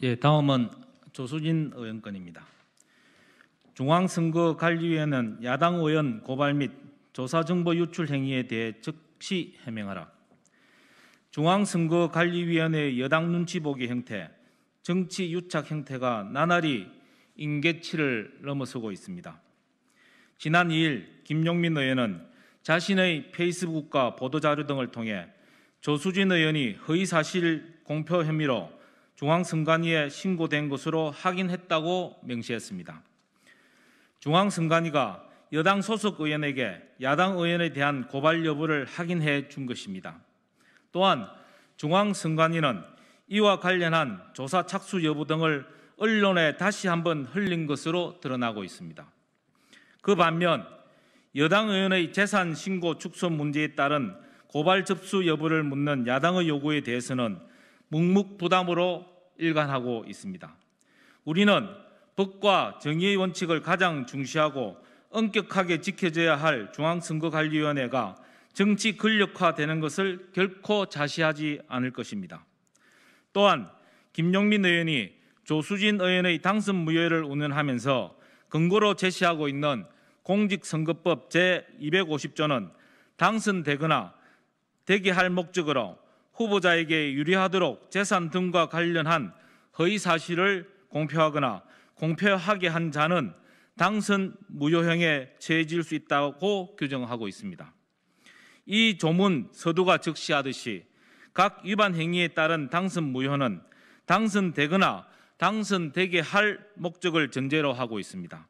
예, 다음은 조수진 의원 건입니다. 중앙선거관리위원회는 야당 의원 고발 및 조사 정보 유출 행위에 대해 즉시 해명하라. 중앙선거관리위원회 여당 눈치 보기 형태 정치 유착 형태가 나날이 인계치를 넘어서고 있습니다. 지난 2일 김용민 의원은 자신의 페이스북과 보도자료 등을 통해 조수진 의원이 허위사실 공표 혐의로 중앙선관위에 신고된 것으로 확인했다고 명시했습니다. 중앙선관위가 여당 소속 의원에게 야당 의원에 대한 고발 여부를 확인해 준 것입니다. 또한 중앙선관위는 이와 관련한 조사 착수 여부 등을 언론에 다시 한번 흘린 것으로 드러나고 있습니다. 그 반면 여당 의원의 재산 신고 축소 문제에 따른 고발 접수 여부를 묻는 야당의 요구에 대해서는 묵묵부담으로 일관하고 있습니다. 우리는 법과 정의의 원칙을 가장 중시하고 엄격하게 지켜져야 할 중앙선거관리위원회가 정치 권력화되는 것을 결코 자시하지 않을 것입니다. 또한 김용민 의원이 조수진 의원의 당선 무효를 운운하면서 근거로 제시하고 있는 공직선거법 제250조는 당선되거나 대기할 목적으로 후보자에게 유리하도록 재산 등과 관련한 허위 사실을 공표하거나 공표하게 한 자는 당선 무효형에 처해질 수 있다고 규정하고 있습니다. 이 조문 서두가 적시하듯이 각 위반 행위에 따른 당선 무효는 당선되거나 당선되게 할 목적을 전제로 하고 있습니다.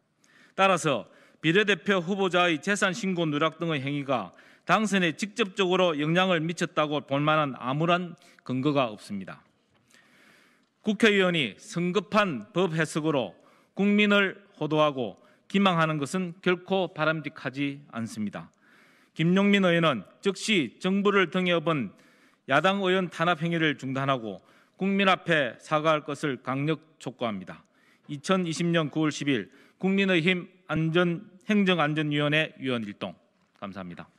따라서 비례대표 후보자의 재산 신고 누락 등의 행위가 당선에 직접적으로 영향을 미쳤다고 볼 만한 아무런 근거가 없습니다. 국회의원이 성급한 법 해석으로 국민을 호도하고 기망하는 것은 결코 바람직하지 않습니다. 김용민 의원은 즉시 정부를 등에 업은 야당 의원 탄압 행위를 중단하고 국민 앞에 사과할 것을 강력 촉구합니다. 2020년 9월 10일 국민의힘 안전 행정안전위원회 위원 일동 감사합니다.